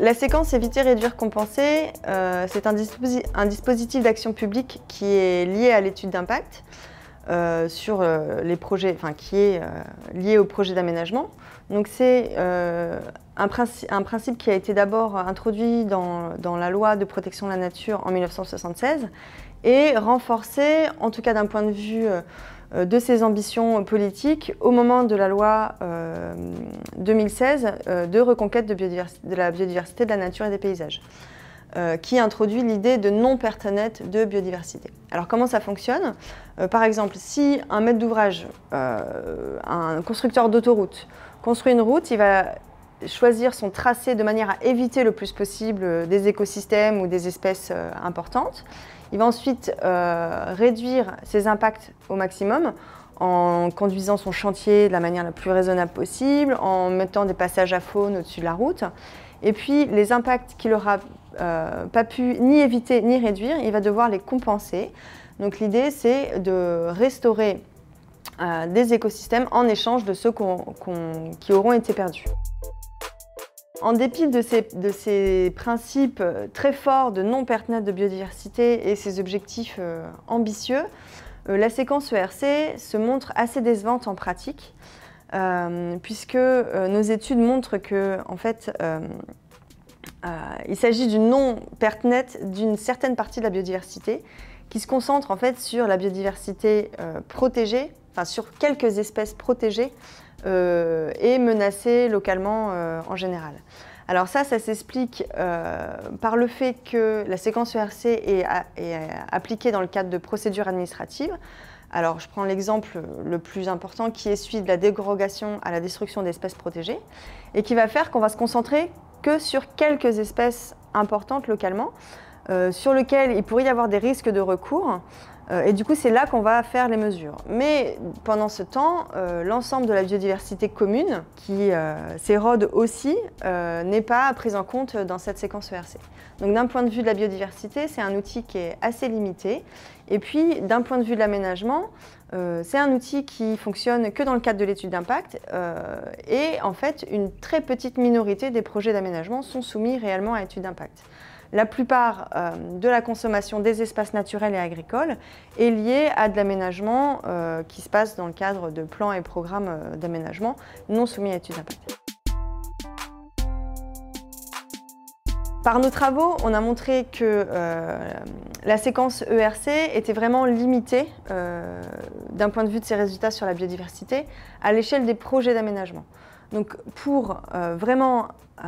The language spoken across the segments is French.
La séquence Éviter, Réduire, Compenser, euh, c'est un, dispositif d'action publique qui est lié à l'étude d'impact, euh, sur euh, les projets, enfin qui est lié au projet d'aménagement. Donc c'est un, principe qui a été d'abord introduit dans, la loi de protection de la nature en 1976 et renforcé, en tout cas d'un point de vue euh, de ses ambitions politiques au moment de la loi 2016 euh, euh, de reconquête de, la biodiversité, de la nature et des paysages, qui introduit l'idée de non-perte de biodiversité. Alors comment ça fonctionne Par exemple, si un maître d'ouvrage, un constructeur d'autoroute, construit une route, il va choisir son tracé de manière à éviter le plus possible euh, des écosystèmes ou des espèces euh, importantes. Il va ensuite euh, réduire ses impacts au maximum en conduisant son chantier de la manière la plus raisonnable possible, en mettant des passages à faune au-dessus de la route. Et puis les impacts qu'il n'aura pas pu ni éviter ni réduire, il va devoir les compenser. Donc l'idée c'est de restaurer des écosystèmes en échange de ceux qui auront été perdus. En dépit de ces, principes euh, très forts de non-perte de biodiversité et ses objectifs euh, ambitieux, euh, la séquence ERC se montre assez décevante en pratique, puisque nos études montrent que, en fait, il s'agit d'une non-perte nette d'une certaine partie de la biodiversité, qui se concentre en fait sur la biodiversité protégée sur quelques espèces protégées euh, et menacées localement euh, en général. Alors ça, ça s'explique euh, par le fait que la séquence ERC est, est, appliquée dans le cadre de procédures administratives. Alors je prends l'exemple le plus important qui est celui de la dérogation à la destruction d'espèces protégées et qui va faire qu'on va se concentrer que sur quelques espèces importantes localement sur lesquelles il pourrait y avoir des risques de recours. Euh, et du coup, c'est là qu'on va faire les mesures. Mais pendant ce temps, euh, l'ensemble de la biodiversité commune, qui euh, s'érode aussi, n'est pas prise en compte dans cette séquence ERC. Donc d'un point de vue de la biodiversité, c'est un outil qui est assez limité. Et puis, d'un point de vue de l'aménagement, c'est un outil qui fonctionne que dans le cadre de l'étude d'impact. et en fait, une très petite minorité des projets d'aménagement sont soumis réellement à étude d'impact la plupart euh, de la consommation des espaces naturels et agricoles est liée à de l'aménagement euh, qui se passe dans le cadre de plans et programmes euh, d'aménagement non soumis à études d'impact. Par nos travaux, on a montré que la séquence ERC était vraiment limitée d'un point de vue de ses résultats sur la biodiversité à l'échelle des projets d'aménagement. Donc pour euh, vraiment euh,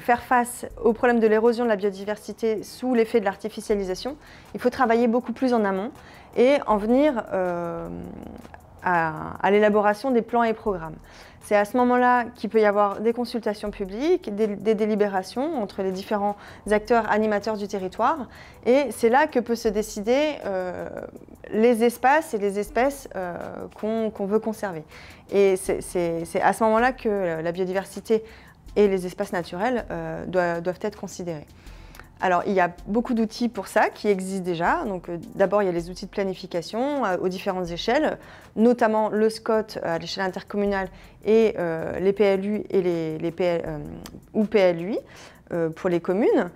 faire face au problème de l'érosion de la biodiversité sous l'effet de l'artificialisation, il faut travailler beaucoup plus en amont et en venir euh, à, l'élaboration des plans et programmes. C'est à ce moment-là qu'il peut y avoir des consultations publiques, des, délibérations entre les différents acteurs animateurs du territoire, et c'est là que peut se décider les espaces et les espèces euh, qu'on veut conserver. Et c'est à ce moment-là que euh, la biodiversité et les espaces naturels euh, doivent, être considérés. Alors, il y a beaucoup d'outils pour ça qui existent déjà. Donc, d'abord, il y a les outils de planification aux différentes échelles, notamment le SCOT à l'échelle intercommunale et les PLU et les, ou PLUI pour les communes.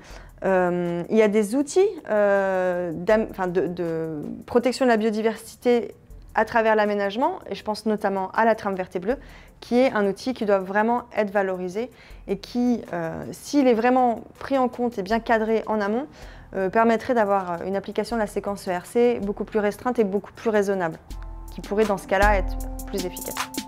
Euh, il y a des outils euh, de, protection de la biodiversité à travers l'aménagement, et je pense notamment à la trame verte et bleue, qui est un outil qui doit vraiment être valorisé et qui, euh, s'il est vraiment pris en compte et bien cadré en amont, permettrait d'avoir une application de la séquence ERC beaucoup plus restreinte et beaucoup plus raisonnable, qui pourrait dans ce cas-là être plus efficace.